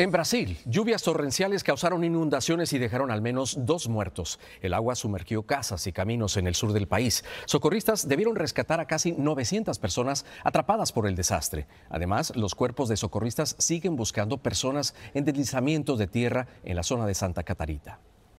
En Brasil, lluvias torrenciales causaron inundaciones y dejaron al menos dos muertos. El agua sumergió casas y caminos en el sur del país. Socorristas debieron rescatar a casi 900 personas atrapadas por el desastre. Además, los cuerpos de socorristas siguen buscando personas en deslizamientos de tierra en la zona de Santa Catarita.